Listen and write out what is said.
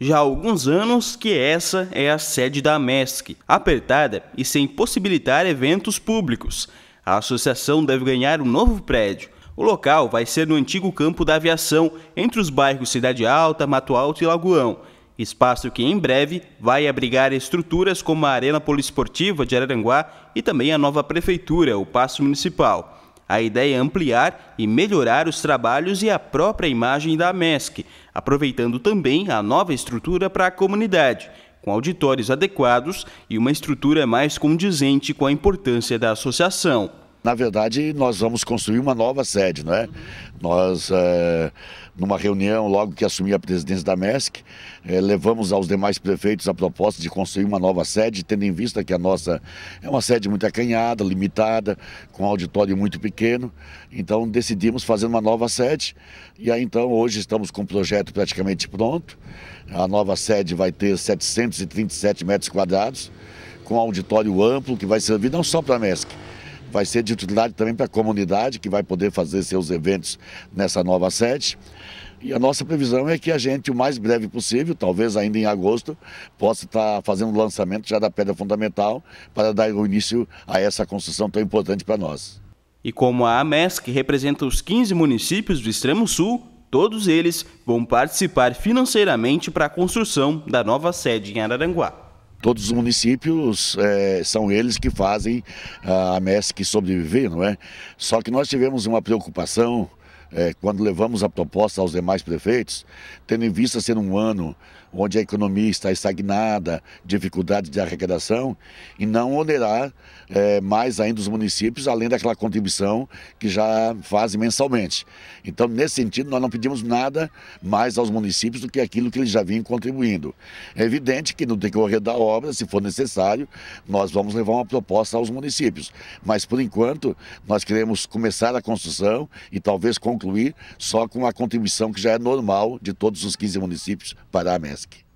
já há alguns anos que essa é a sede da MESC, apertada e sem possibilitar eventos públicos. A associação deve ganhar um novo prédio. O local vai ser no antigo campo da aviação, entre os bairros Cidade Alta, Mato Alto e Lagoão. Espaço que em breve vai abrigar estruturas como a Arena Poliesportiva de Araranguá e também a nova prefeitura, o Paço Municipal. A ideia é ampliar e melhorar os trabalhos e a própria imagem da MESC, aproveitando também a nova estrutura para a comunidade, com auditórios adequados e uma estrutura mais condizente com a importância da associação. Na verdade, nós vamos construir uma nova sede, não é? Uhum. Nós, é, numa reunião, logo que assumi a presidência da MESC, é, levamos aos demais prefeitos a proposta de construir uma nova sede, tendo em vista que a nossa é uma sede muito acanhada, limitada, com um auditório muito pequeno. Então, decidimos fazer uma nova sede. E aí, então, hoje estamos com o projeto praticamente pronto. A nova sede vai ter 737 metros quadrados, com um auditório amplo, que vai servir não só para a MESC, vai ser de utilidade também para a comunidade que vai poder fazer seus eventos nessa nova sede. E a nossa previsão é que a gente, o mais breve possível, talvez ainda em agosto, possa estar tá fazendo o lançamento já da pedra fundamental para dar início a essa construção tão importante para nós. E como a AMES, que representa os 15 municípios do extremo sul, todos eles vão participar financeiramente para a construção da nova sede em Araranguá. Todos os municípios é, são eles que fazem a MESC sobreviver, não é? Só que nós tivemos uma preocupação é, quando levamos a proposta aos demais prefeitos, tendo em vista ser um ano onde a economia está estagnada, dificuldades de arrecadação, e não onerar é, mais ainda os municípios, além daquela contribuição que já fazem mensalmente. Então, nesse sentido, nós não pedimos nada mais aos municípios do que aquilo que eles já vinham contribuindo. É evidente que no decorrer da obra, se for necessário, nós vamos levar uma proposta aos municípios. Mas, por enquanto, nós queremos começar a construção e talvez concluir concluir só com a contribuição que já é normal de todos os 15 municípios para a MESC.